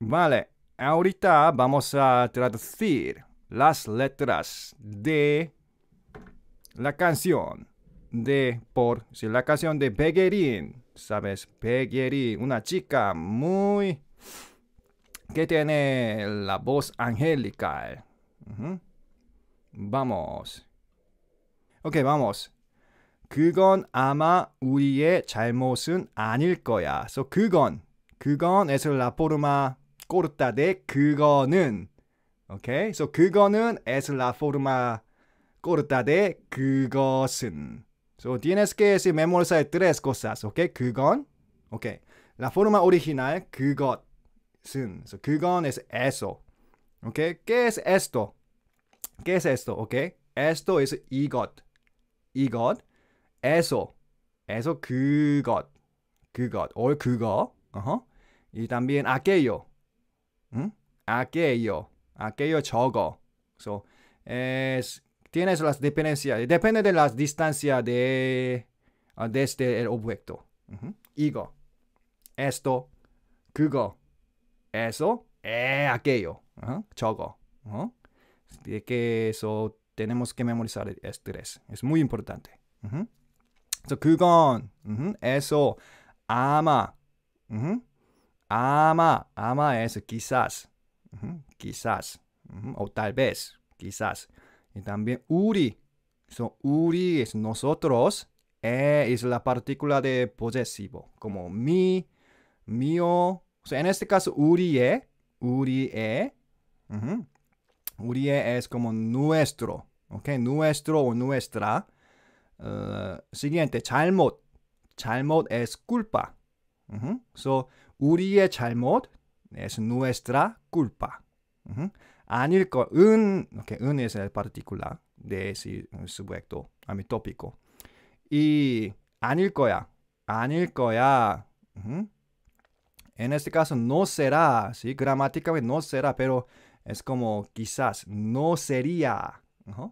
Vale, ahorita vamos a traducir las letras de la canción de por si la canción de Beguerín, sabes, Beguerín, una chica muy que tiene la voz angélica. ¿eh? Vamos. Ok, vamos. 그건 ama 우리의 잘못은 anil koya. So 그건 Kugon es la forma discorda 대 그거는 오케이? so 그거는 es la forma corta de 그것은 so tienes que si memorizar tres cosas 오케이? 그건 오케이 la forma original 그것은 so 그건 es eso 오케이? ¿qué es esto? ¿qué es esto? 오케이? esto es 이것 이것 eso eso 그것 그것 or 그거 uh -huh. y también aquello ¿Mm? Aquello, aquello chogo, So, es, tienes las dependencias, depende de las distancias de, este este el objeto. Uh esto, kugo, eso, eh, aquello, chogo que eso tenemos que memorizar e-, estrés. Es muy importante. So, eso, ama ama, ama es quizás, quizás, o tal vez, quizás. Y también uri, so, uri es nosotros, e es la partícula de posesivo, como mi, mío. O en este caso, uri e, uri uh es como nuestro, ¿ok? Nuestro o nuestra. Eh, siguiente, chalmot. Chalmot es culpa. so, 우리의 잘못 es nuestra culpa. Uh -huh. 아닐 es el particular de ese sujeto, a mi tópico. Y 아닐 ya 아닐 거야. En este caso no será, Gramáticamente no será, pero es como quizás, no sería. Uh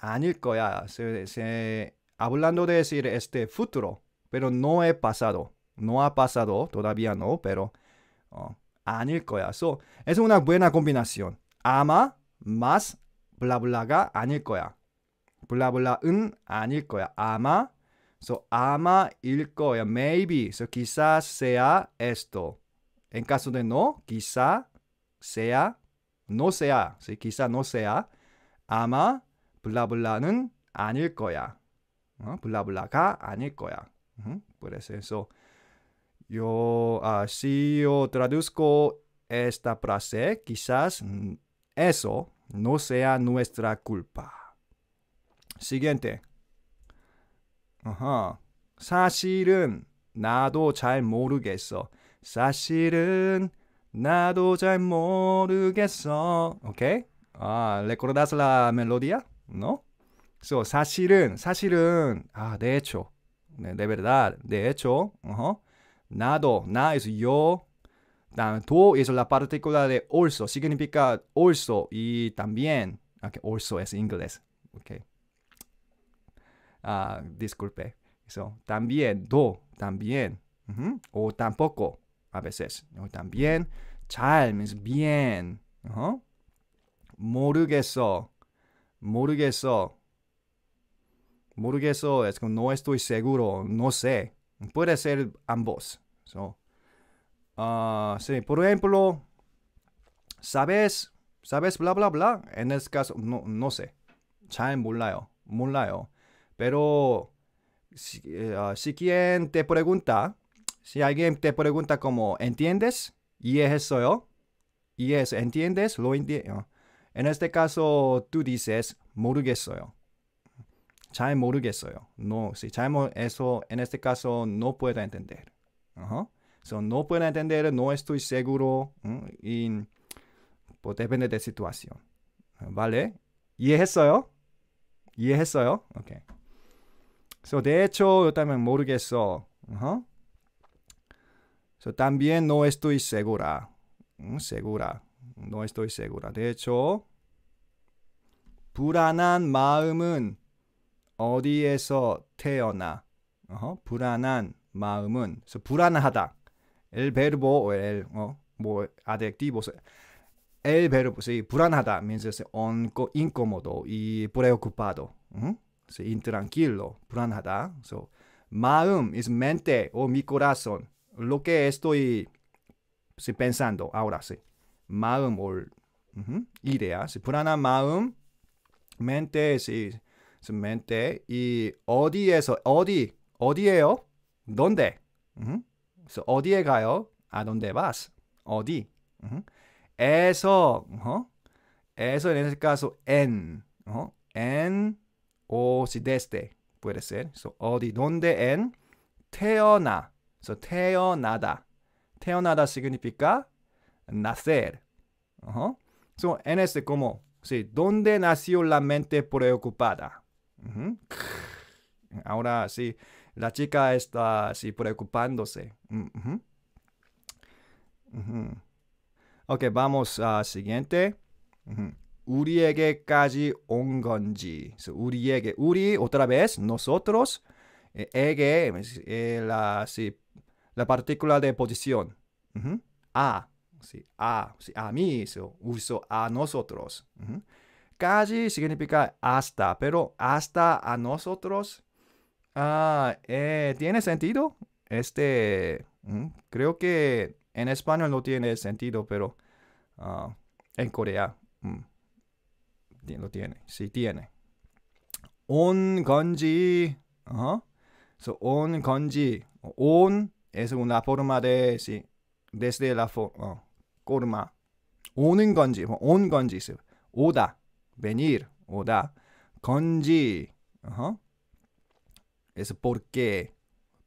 -huh. hablando de decir este futuro, pero no he pasado. No ha pasado, todavía no, pero oh, 아닐 거야. So, es una buena combinación. 아마 más bla bla가 아닐 거야. bla bla은 아닐 거야. Ama, so a 아마 일 거야. maybe so quizás sea esto. En caso de no, quizá sea no sea. Sí, quizá no sea. ama, bla bla는 아닐 거야. 어? 블라블 a 가 아닐 거야. 음, eso. Yo, ah, si yo traduzco esta frase, quizás eso no sea nuestra culpa. Siguiente. Uh-huh. 사실은 나도 잘 모르겠어. 사실은 나도 잘 모르겠어. 오케이? 아, ¿recordas la melodía? ¿No? So, 사실은, 사실은, 아, de hecho. De verdad, de hecho. Uh-huh. nado, na es yo, tu es la partícula de also, significa also y también, okay, also es inglés, ok. Ah, disculpe, también, do, también, o tampoco, a veces, también, Chalm es bien, uh -huh. 모르겠어, es como no estoy seguro, no sé, Puede ser ambos. Ah, por ejemplo, ¿sabes? ¿Sabes bla bla bla? En este caso, no, no sé. Pero eh, ah, si, quien te pregunta, si alguien te pregunta como, ¿entiendes? Y es eso. Y es, ¿entiendes? Lo entiendo. Ah. En este caso, tú dices, 모르겠어요. 잘 morugueso요. No, si sabemos eso, en este caso no puedo entender. Uh -huh. so, no puedo entender, no estoy seguro. 음, y, pues, depende de situación. ¿Vale? 이해했어요? 이해했어요? Okay. So, de hecho, yo también morugueso. Uh -huh. so, también no estoy segura. 음, segura. No estoy segura. De hecho, 불안한 마음은 어디에서 태어나 어허, 불안한 마음은 그래서 불안하다 el verbo el 어, 뭐 adjetivos el verbo sí, 불안하다 means onco, incómodo y preocupado 응? so, intranquilo 불안하다 so 마음 is mente o mi corazón lo que estoy sí, pensando ahora sí 마음 or uh -huh, idea sí, 불안한 마음 mente sí, mente 이 어디에서 어디 어디에요? donde? 음? 그래서 어디에 가요? a donde vas? 어디? 음? 에서 어? 에서 en este caso en 어? en o si d s d puede ser. So, 어디 donde en 태어나. So, 태어나다. 태어나다 significa nacer. Uh -huh. So, en este como si donde nació la mente preocupada. Ahora sí, la chica está así preocupándose. Ok, vamos al siguiente. Uriege kaji ongonji. Uriege. URI, otra vez, nosotros, eh, EGE, eh, la, partícula de posición. A, sí, a, sí, a mí, uso a nosotros. Kaji significa hasta, pero hasta a nosotros. Ah, eh, ¿Tiene sentido? Este, mm, creo que en español no tiene sentido, pero ah, en Corea mm, lo tiene, sí tiene. Un kanji, Un so kanji, on es una forma de, sí, desde la oh, forma, forma, on kanji, Un kanji, oda. venir oda, 오다 건지 uh-huh. es porque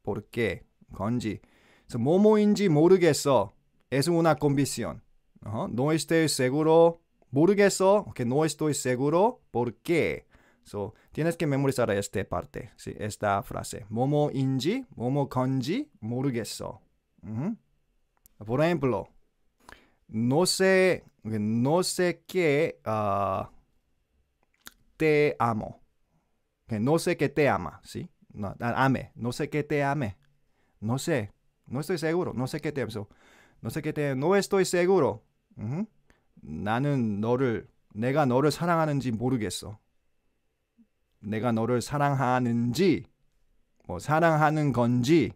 porque 건지 그래서 뭐뭐인지 모르겠어 es una c o n v i c i ó n uh-huh. no estoy seguro 모르겠 o que no estoy seguro porque So, tienes que memorizar esta parte, sí, esta frase. Momo 뭐뭐인지, 뭐뭐 건지 모르겠어. Uh-huh. Por ejemplo, no sé, no sé qué uh, te amo. Que no sé que te ama, ¿sí? No, ame, no sé que te ame. No sé, no estoy seguro, no sé que te amo. So, no sé que te no estoy seguro. Uh -huh. 나는 너를 내가 너를 사랑하는지 모르겠어. 내가 너를 사랑하는지 뭐 사랑하는 건지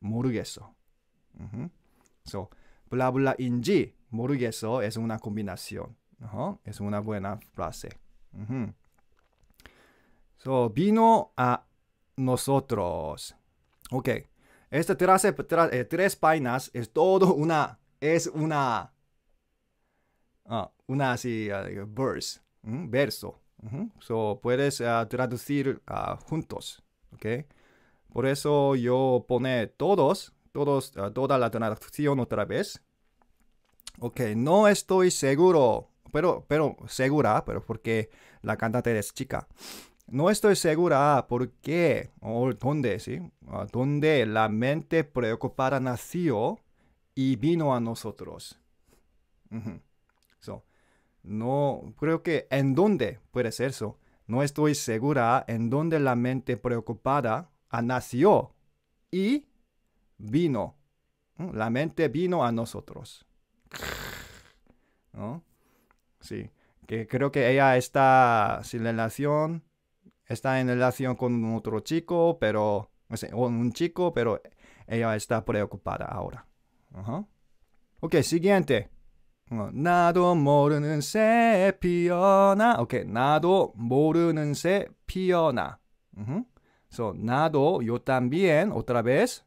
모르겠어. Uh -huh. so, bla bla 인지 모르겠어 es una combinación. Uh -huh. Es una buena frase. So, vino a nosotros. Ok. Esta eh, tres páginas es todo una, es una, ah, una así, ah, verse, verso. puedes ah, traducir juntos, ok. Por eso yo pone todos, todos, toda la traducción otra vez. Ok, no estoy seguro pero, pero segura, pero porque la cantante es chica. No estoy segura por qué o dónde, ¿sí? dónde la mente preocupada nació y vino a nosotros. no, creo que en dónde puede ser eso. No estoy segura en dónde la mente preocupada nació y vino. Mm, la mente vino a nosotros. ¿No? Sí, que creo que ella está sin relación, está en relación con otro chico, pero, o un chico, pero ella está preocupada ahora. Ok, siguiente. Nado, 모르는 새 피어나. Ok, Okay, 나도 모르는 새 So, nado, yo también otra vez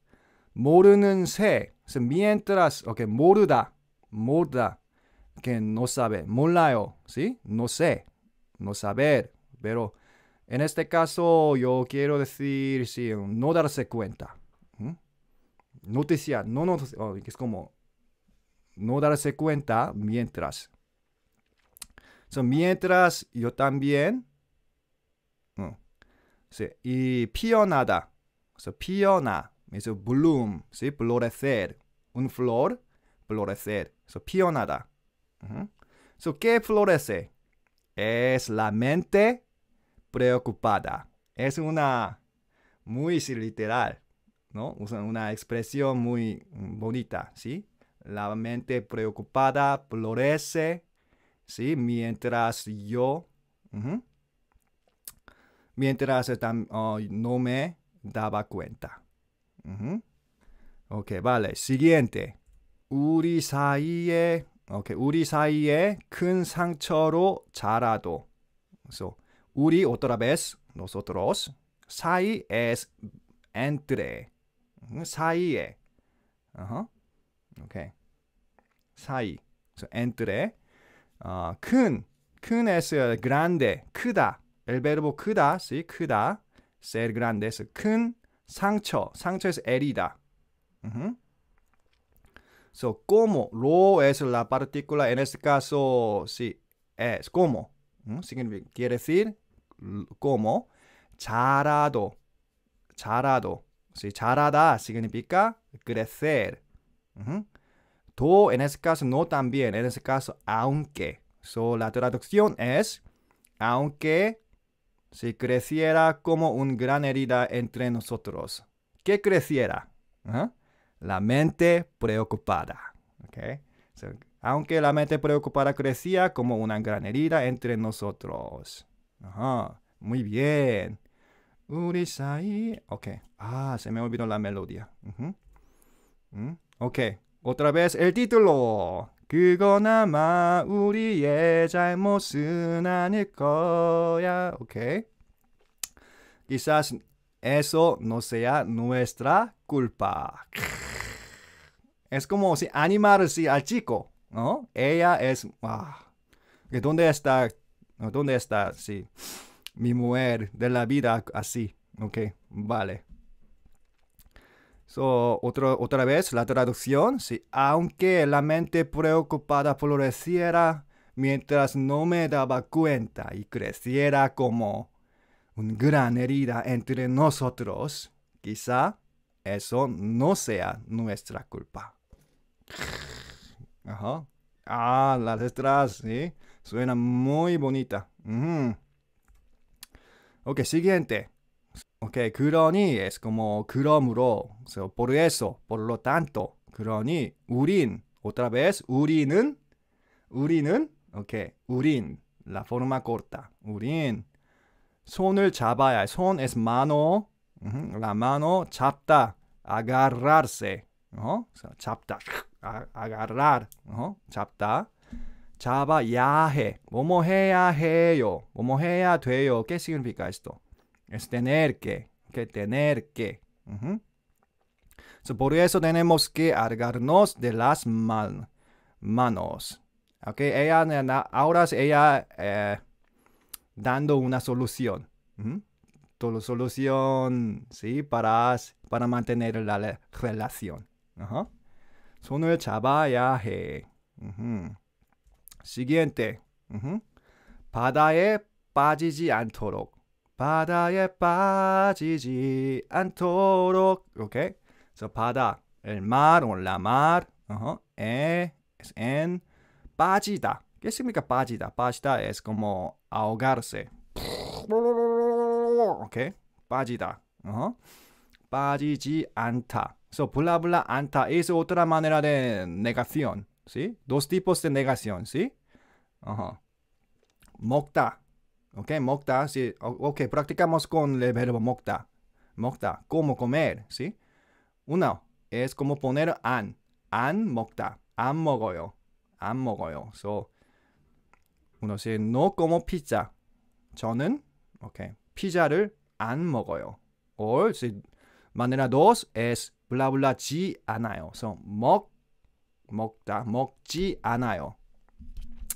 모르는 새. mientras, ok, 모르다. 모르다 que no sabe. Mulayo, ¿sí? No sé, no saber. Pero en este caso yo quiero decir, sí, no darse cuenta. Noticia, no, noticia, es como no darse cuenta mientras. mientras yo también. Sí. Y pionada. So, piona. Es bloom. ¿sí? Florecer. Un flor. Florecer. So, pionada. ¿Qué florece? Es la mente preocupada. Es una muy literal, ¿no? una expresión muy bonita, ¿sí? La mente preocupada florece, ¿sí? Mientras yo, mientras no me daba cuenta. Ok, vale. Siguiente. Urisaie 오케이. 우리 사이에 큰 상처로 자라도. So, 우리 otra vez nosotros 사이 es entre 사이에. 어허. 오케이. 사이. So, entre 어, 큰, 큰 s grande 크다. 엘 베르보 크다. s 크다. ser grande 큰 상처. 상처에서 엘이다. Uh-huh. So, como lo es la partícula, en este caso, sí, es como. ¿Mm? quiere decir como charado. Charado. Sí, charada significa crecer. To en este caso no también, en este caso aunque. So, la traducción es aunque si creciera como un gran herida entre nosotros. ¿Qué creciera? la mente preocupada. aunque la mente preocupada crecía como una gran herida entre nosotros. muy bien. Urisai. Ok. Ah, se me olvidó la melodía. Mm, ok. Otra vez el título. Ok. Quizás eso no sea nuestra culpa. Es como si animarse al chico, ¿no? Ella es, ah, ¿dónde está, dónde está, sí, mi mujer de la vida así? Ok, vale. So, otro, otra vez, la traducción, sí. Aunque la mente preocupada floreciera mientras no me daba cuenta y creciera como una gran herida entre nosotros, quizá eso no sea nuestra culpa. Ah, las letras, sí. Suena muy bonita. Ok, siguiente. Ok, Kuroni es como Kuromuro. por eso, por lo tanto, Kuroni, Urin. Otra vez, Urinun. Urinun. Ok, Urin. La forma corta. Urin. el chabaya. Son es mano. La mano chapta. Agarrarse. Chapta agarrar, ¿no? 잡다. 잡아 야해. 해야 ¿Qué significa esto? Es tener que, que tener que. por eso tenemos que agarrarnos de las manos. Okay, ella, ahora ella eh, dando una solución. solución, ¿sí? Para, para mantener la relación. 손을 잡아야 해. 으흠. 시기엔테. 으흠. 바다에 빠지지 않도록. 바다에 빠지지 않도록. 이렇게. 그래서 바다. El mar o la mar. 어허. 에, en. 빠지다. ¿Qué significa 빠지다? 빠지다 es como ahogarse. 오케이. 빠지다. 어허. 빠지지 않다. So, bla bla anta es otra manera de negación, ¿sí? Dos tipos de negación, ¿sí? Ajá. Mokta. Ok, mokta, sí. Ok, practicamos con el verbo mokta. Mokta, como comer, ¿sí? Uno, es como poner an. An mokta. An mogoyo. An mogoyo. So, uno dice, no como pizza. 저는, ok, pizza를 an mogoyo. O, si manera dos es 블라블라지 않아요. So 먹 먹다 먹지 않아요.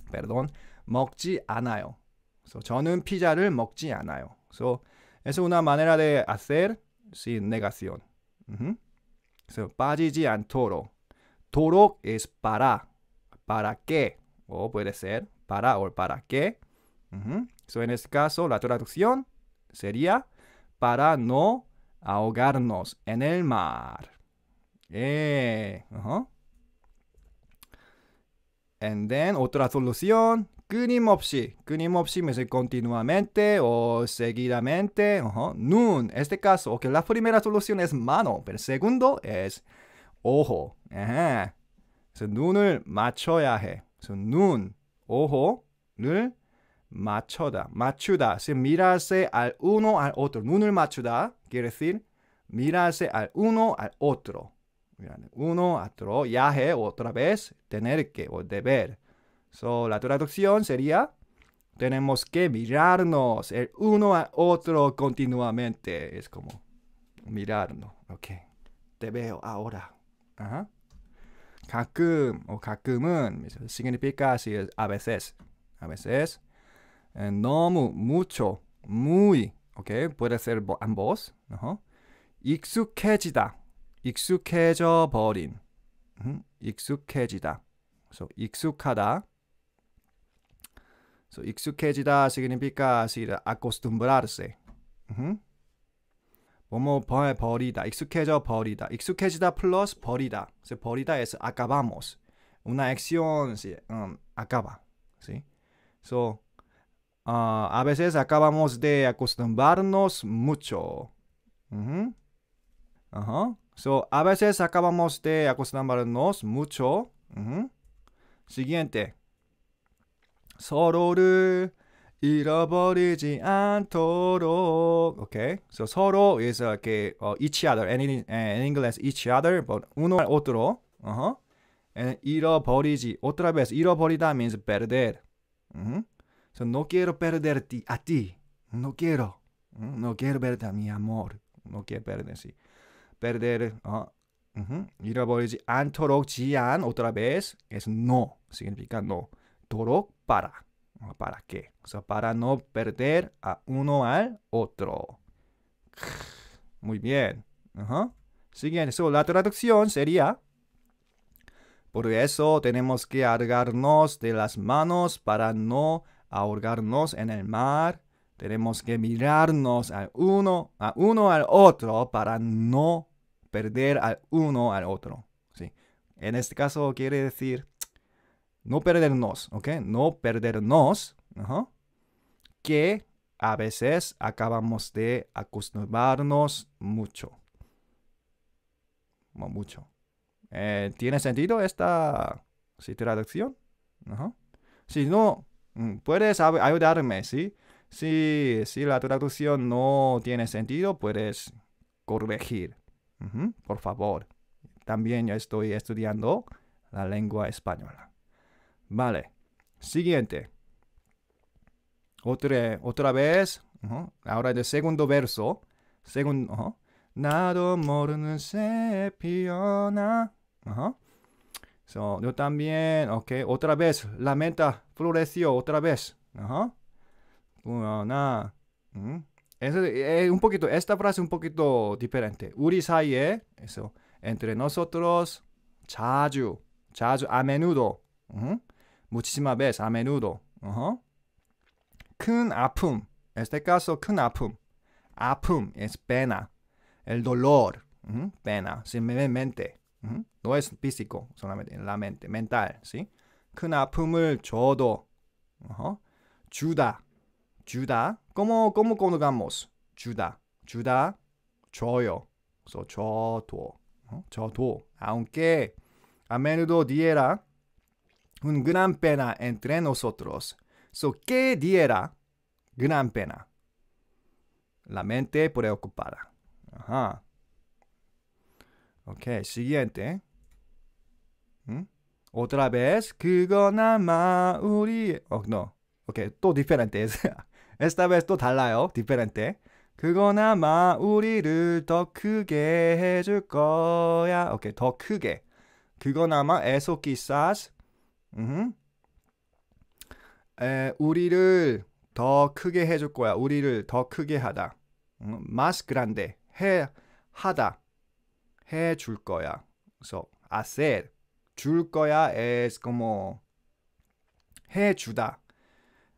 Perdón, 먹지 않아요. So 저는 피자를 먹지 않아요. So es una manera de hacer sin negación. Uh -huh. So 빠지지 않도록 도록 es para para que o puede ser para o para que. Uh -huh. So en este caso la traducción sería para no ahogarnos en el mar. Eh, And then otra solución, 끊임없이, 끊임없이 me continuamente o seguidamente. Uh Nun, este caso, que la primera solución es mano, pero el segundo es ojo. Uh -huh. macho 눈을 맞춰야 해. So, Machuda. Machuda. Si mirarse al uno al otro. 눈을 machuda quiere decir mirarse al uno al otro. Uno al otro. Yaje, otra vez. Tener que o deber. So, la traducción sería tenemos que mirarnos el uno al otro continuamente. Es como mirarnos. Ok. Te veo ahora. Ajá. o kakumun significa así. a veces. A veces. 너무, mucho, muy, 오케이, okay? puede ser ambos. Uh-huh. 익숙해지다, 익숙해져 버린, uh-huh. 익숙해지다. So, 익숙하다. So, 익숙해지다 significa acostumbrarse. Uh-huh. 뭐뭐 버리다, 익숙해져 버리다, 익숙해지다 플러스 버리다. So, 버리다 es acabamos. Una acción se um, acaba. ¿sí? So, uh, a veces acabamos de acostumbrarnos mucho. Uh -huh. Uh -huh. So, a veces acabamos de acostumbrarnos mucho. Uh -huh. Siguiente. 서로를 잃어버리지 않도록. Okay. So, 서로 is 이렇게 uh, each other. And in, in English, each other. But uno al otro. Uh -huh. And 잃어버리지. Otra vez. 잃어버리다 means perder. Uh -huh. no quiero perderte a ti. No quiero. Mm, no quiero perder a mi amor. No quiero perder, sí. Perder, ah, Y luego dice, otra vez, es no. Significa no. Torok para. Ah, ¿Para qué? O sea, para no perder a uno al otro. Muy bien. Siguiente. la traducción sería... Por eso tenemos que argarnos de las manos para no ahorgarnos en el mar, tenemos que mirarnos al uno, a uno al otro para no perder al uno al otro. ¿sí? En este caso quiere decir no perdernos, ¿ok? No perdernos, que a veces acabamos de acostumbrarnos mucho. mucho. Eh, ¿Tiene sentido esta traducción? Si no, Mm, puedes ayudarme, ¿sí? Si, la traducción no tiene sentido, puedes corregir. por favor. También yo estoy estudiando la lengua española. Vale. Siguiente. Otra, otra vez. Ahora el segundo verso. Segundo. Nado morno So, yo también, ok, otra vez, la menta floreció otra vez. Ajá. Una. Mm. Es, un poquito, esta frase un poquito diferente. 우리 ¿eh? eso, entre nosotros, 자주, 자주, a menudo. Muchísimas veces, a menudo. 큰 아픔, este caso, 큰 아픔. 아픔 es pena, el dolor, pena, simplemente. No es físico, solamente en la mente, mental, ¿sí? 큰 아픔을 줘도, uh-huh. l u Juda. c ó m o cómo conjugamos? Juda. Juda. 다주 o 줘 o So, 줘도, uh-huh. t o Aunque a menudo diera un gran pena entre nosotros. So, ¿qué diera gran pena? La mente preocupada. Ajá. Ok, siguiente. ¿Mm? Otra vez, 그거나마 우리. Oh, no. Ok, 또 diferente. Esta vez 또 달라요. diferente. 그거나마 우리를 더 크게 해줄 거야. 오케이, okay, 더 크게. 그거나마 eso quizás. 음. 에, 우리를 더 크게 해줄 거야. 우리를 더 크게 하다. 음, más grande. 해 하다. he 줄 So, hacer. 줄 es como he Chuda.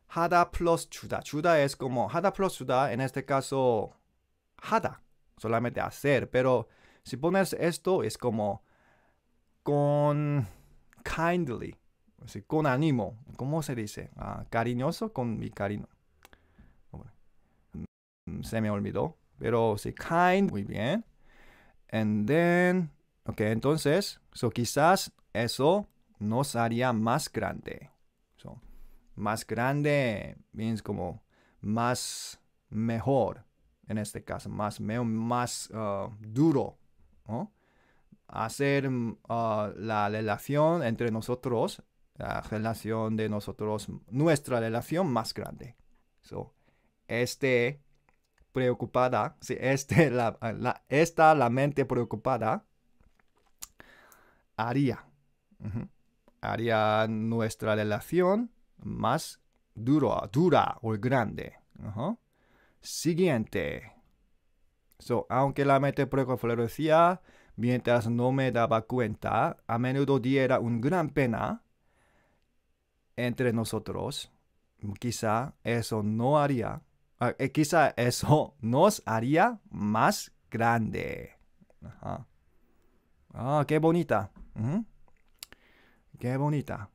Hada plus Chuda. Chuda es como Hada plus Chuda. En este caso, Hada. Solamente hacer. Pero si pones esto es como con kindly. con ánimo. ¿Cómo se dice? Ah, cariñoso con mi cariño. Mm, se me olvidó. Pero sí, kind, muy bien. And then, ok, entonces, so quizás eso nos haría más grande. So, más grande means como más mejor, en este caso, más, más uh, duro. Hacer mm, uh, la relación entre nosotros, la relación de nosotros, nuestra relación más grande. So, este preocupada, si este, la, esta la mente preocupada haría, haría nuestra relación más dura, dura o grande. Siguiente. aunque la mente preocupada decía, mientras no me daba cuenta, a menudo diera un gran pena entre nosotros. Quizá eso no haría Ah, eh, quizá eso nos haría más grande. Ah, qué bonita. Qué bonita.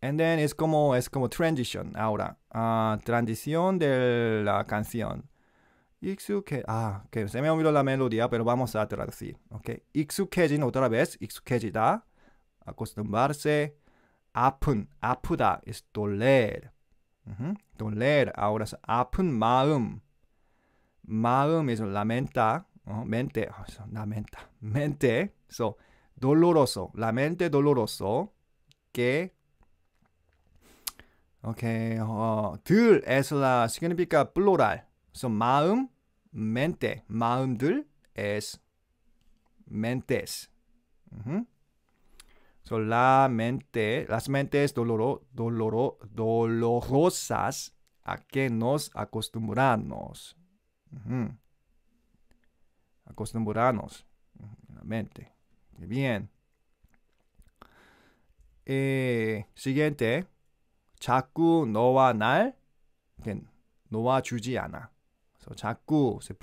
And then es como, es como transition ahora. Ah, transición de la canción. ah, que se me olvidó la melodía, pero vamos a traducir. Ok. kejin, otra vez. da Acostumbrarse. Apun. Apuda es doler. doler, ahora es 아픈 마음. 마음에서 lamentar, 어, mente, lamenta, mente, so, doloroso, la mente doloroso, que, okay, 어, 들 es la significa plural, so, 마음, mente, 마음들 es mentes. 음. solamente las mentes dolorosas a que nos acostumbramos. acostumbramos la mente. bien. Eh, siguiente. 자꾸 너와 no va 않아. So, 자꾸 se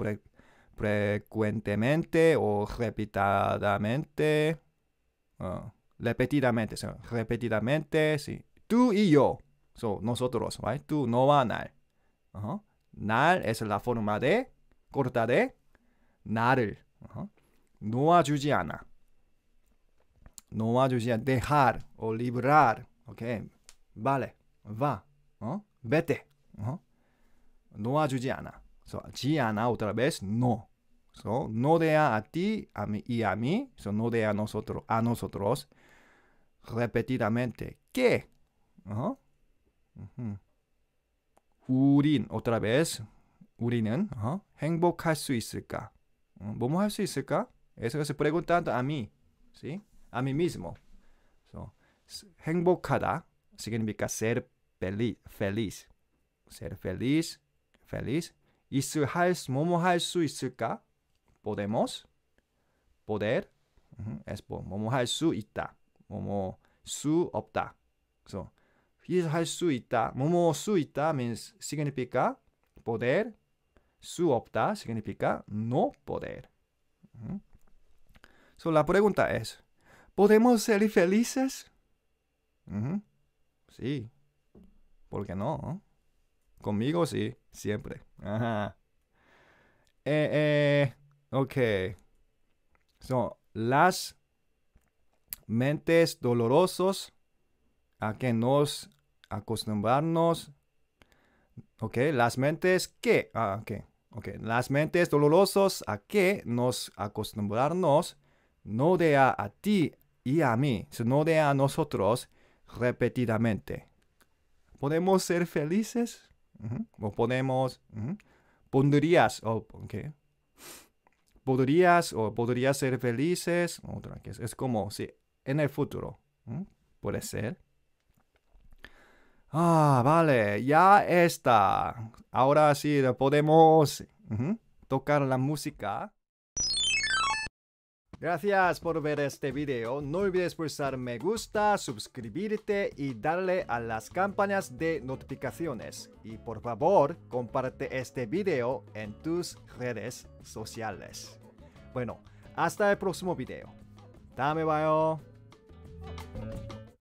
frecuentemente o repetidamente. Ah, repetidamente, repetidamente, sí. Tú y yo, so, nosotros, right? Tú no va a nar. es la forma de, corta de, nar. No va a No va dejar o librar. Ok, vale, va, vete. ¿no? no a So, otra vez, no. So, no de a, ti y a mí, so, no de a nosotros, a nosotros repetidamente. ¿Qué? Urin, otra vez. Urinen. Uh -huh. eso? que se preguntan a mí, ¿sí? A mí mismo. So, significa ser feliz, Ser feliz, feliz. ¿Y su ¿Cómo ¿Podemos? ¿Poder? Es por Es ¿Cómo Momo su opta. So su suita. means significa poder. Su opta significa no poder. So, la pregunta es, ¿podemos ser felices? Sí. ¿Por qué no? Conmigo sí, siempre. Eh, eh, ok. So, las mentes dolorosos a que nos acostumbrarnos. Ok, las mentes que, ah, ¿ok? las mentes dolorosos a que nos acostumbrarnos, no de a, ti y a mí, sino de a nosotros repetidamente. ¿Podemos ser felices? ¿O podemos? ¿Pondrías? ¿Podrías o podrías ser felices? Otra que es, es como si en el futuro. ¿Mm? Puede ser. Ah, vale, ya está. Ahora sí podemos tocar la música. Gracias por ver este video. No olvides pulsar me gusta, suscribirte y darle a las campanas de notificaciones. Y por favor, comparte este video en tus redes sociales. Bueno, hasta el próximo video. Dame bye.